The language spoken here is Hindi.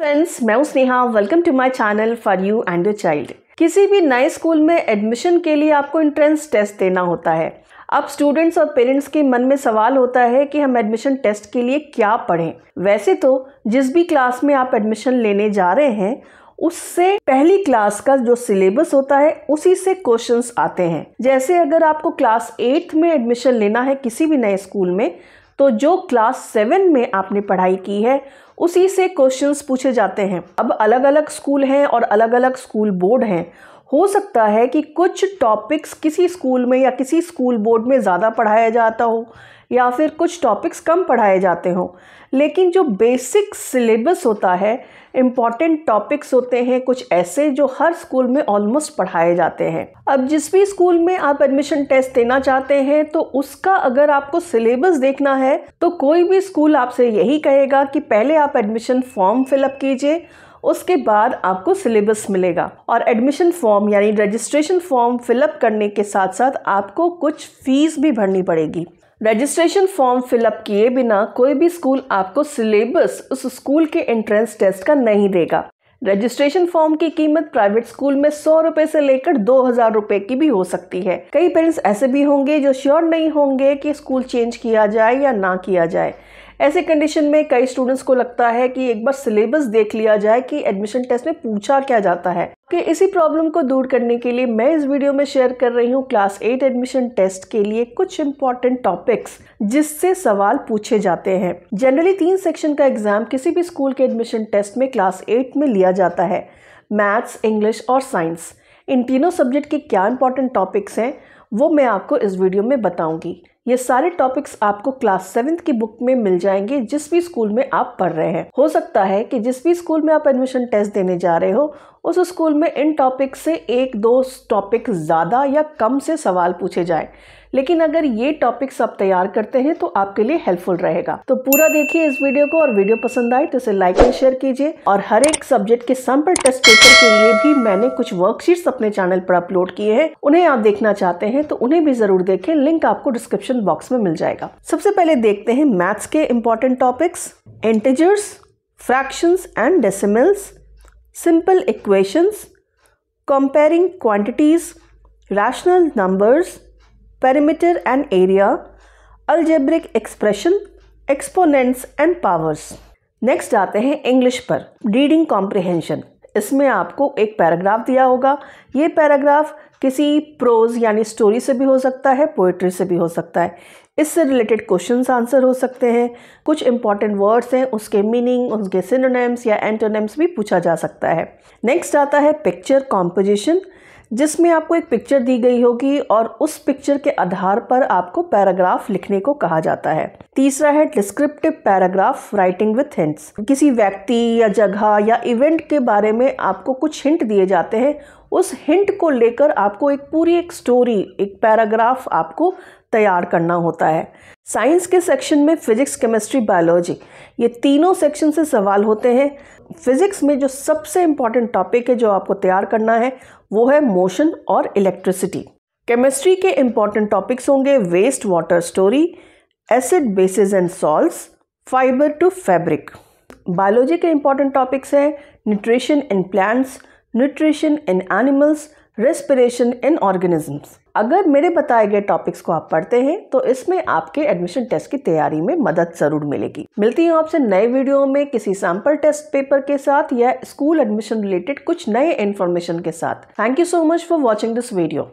फ्रेंड्स मैं हूं Sneha welcome to my channel for you and your child किसी भी नए स्कूल में एडमिशन के लिए आपको एंट्रेंस टेस्ट देना होता है अब स्टूडेंट्स और पेरेंट्स के मन में सवाल होता है कि हम एडमिशन टेस्ट के लिए क्या पढ़ें वैसे तो जिस भी क्लास में आप एडमिशन लेने जा रहे हैं उससे पहली क्लास का जो सिलेबस होता है उसी से क्वेश्चंस आते हैं जैसे अगर आपको क्लास एट्थ में एडमिशन लेना है किसी भी नए स्कूल में तो जो क्लास सेवन में आपने पढ़ाई की है उसी से क्वेश्चंस पूछे जाते हैं अब अलग अलग स्कूल हैं और अलग अलग स्कूल बोर्ड हैं हो सकता है कि कुछ टॉपिक्स किसी स्कूल में या किसी स्कूल बोर्ड में ज़्यादा पढ़ाया जाता हो या फिर कुछ टॉपिक्स कम पढ़ाए जाते हों लेकिन जो बेसिक सिलेबस होता है इम्पॉर्टेंट टॉपिक्स होते हैं कुछ ऐसे जो हर स्कूल में ऑलमोस्ट पढ़ाए जाते हैं अब जिस भी स्कूल में आप एडमिशन टेस्ट देना चाहते हैं तो उसका अगर आपको सिलेबस देखना है तो कोई भी स्कूल आपसे यही कहेगा कि पहले आप एडमिशन फॉर्म फिलअप कीजिए उसके बाद आपको सिलेबस मिलेगा और एडमिशन फॉर्म यानी रजिस्ट्रेशन फॉर्म फिलअप करने के साथ साथ आपको कुछ फीस भी भरनी पड़ेगी रजिस्ट्रेशन फॉर्म फिलअप किए बिना कोई भी स्कूल आपको सिलेबस उस स्कूल के एंट्रेंस टेस्ट का नहीं देगा रजिस्ट्रेशन फॉर्म की कीमत प्राइवेट स्कूल में सौ रुपए से लेकर दो हजार रुपए की भी हो सकती है कई पेरेंट्स ऐसे भी होंगे जो श्योर नहीं होंगे कि स्कूल चेंज किया जाए या ना किया जाए ऐसे कंडीशन में कई स्टूडेंट्स को लगता है कि एक बार सिलेबस देख लिया जाए कि एडमिशन टेस्ट में पूछा क्या जाता है कि इसी प्रॉब्लम को दूर करने के लिए मैं इस वीडियो में शेयर कर रही हूँ क्लास एट एडमिशन टेस्ट के लिए कुछ इंपॉर्टेंट टॉपिक्स जिससे सवाल पूछे जाते हैं जनरली तीन सेक्शन का एग्जाम किसी भी स्कूल के एडमिशन टेस्ट में क्लास एट में लिया जाता है मैथ्स इंग्लिश और साइंस इन तीनों सब्जेक्ट के क्या इंपॉर्टेंट टॉपिक्स हैं वो मैं आपको इस वीडियो में बताऊंगी ये सारे टॉपिक्स आपको क्लास सेवेंथ की बुक में मिल जाएंगे जिस भी स्कूल में आप पढ़ रहे हैं हो सकता है कि जिस भी स्कूल में आप एडमिशन टेस्ट देने जा रहे हो उस स्कूल में इन टॉपिक से एक दो टॉपिक ज़्यादा या कम से सवाल पूछे जाए लेकिन अगर ये टॉपिक्स आप तैयार करते हैं तो आपके लिए हेल्पफुल रहेगा तो पूरा देखिए इस वीडियो को और वीडियो पसंद आए तो इसे लाइक एंड शेयर कीजिए और हर एक सब्जेक्ट के सैम्पल टेस्ट पेपर के लिए भी मैंने कुछ वर्कशीट्स अपने चैनल पर अपलोड किए हैं उन्हें आप देखना चाहते हैं तो उन्हें भी जरूर देखें लिंक आपको डिस्क्रिप्शन डिस्क्रिप्शन बॉक्स में मिल जाएगा सबसे पहले देखते हैं मैथ्स के important topics integers fractions and decimals simple equations comparing quantities rational numbers perimeter and area algebraic expression exponents and powers next आते हैं इंग्लिश पर रीडिंग कॉम्प्रिहेंशन इसमें आपको एक पैराग्राफ दिया होगा ये पैराग्राफ किसी प्रोज यानी स्टोरी से भी हो सकता है पोइट्री से भी हो सकता है इससे रिलेटेड क्वेश्चंस आंसर हो सकते हैं कुछ इंपॉर्टेंट वर्ड्स हैं उसके मीनिंग उसके सिनोनेम्स या एंटोनेम्स भी पूछा जा सकता है नेक्स्ट आता है पिक्चर कॉम्पोजिशन जिसमें आपको एक पिक्चर दी गई होगी और उस पिक्चर के आधार पर आपको पैराग्राफ लिखने को कहा जाता है तीसरा है descriptive paragraph writing with hints किसी व्यक्ति या जगह या इवेंट के बारे में आपको कुछ हिंट दिए जाते हैं उस हिंट को लेकर आपको एक पूरी एक स्टोरी एक पैराग्राफ आपको तैयार करना होता है साइंस के सेक्शन में फिजिक्स केमिस्ट्री बायोलॉजी ये तीनों सेक्शन से सवाल होते हैं फिजिक्स में जो सबसे इम्पॉर्टेंट टॉपिक है जो आपको तैयार करना है वो है मोशन और इलेक्ट्रिसिटी केमिस्ट्री के इम्पॉर्टेंट टॉपिक्स होंगे waste water story acid bases and salt fibre to fabric biology के इम्पॉर्टेंट टॉपिक्स हैं nutrition in plants nutrition in animals respiration in organisms अगर मेरे बताए गए टॉपिक्स को आप पढ़ते हैं तो इसमें आपके एडमिशन टेस्ट की तैयारी में मदद जरूर मिलेगी मिलती हूँ आपसे नए वीडियो में किसी सैंपल टेस्ट पेपर के साथ या स्कूल एडमिशन रिलेटेड कुछ नए इन्फॉर्मेशन के साथ thank you so much for watching this video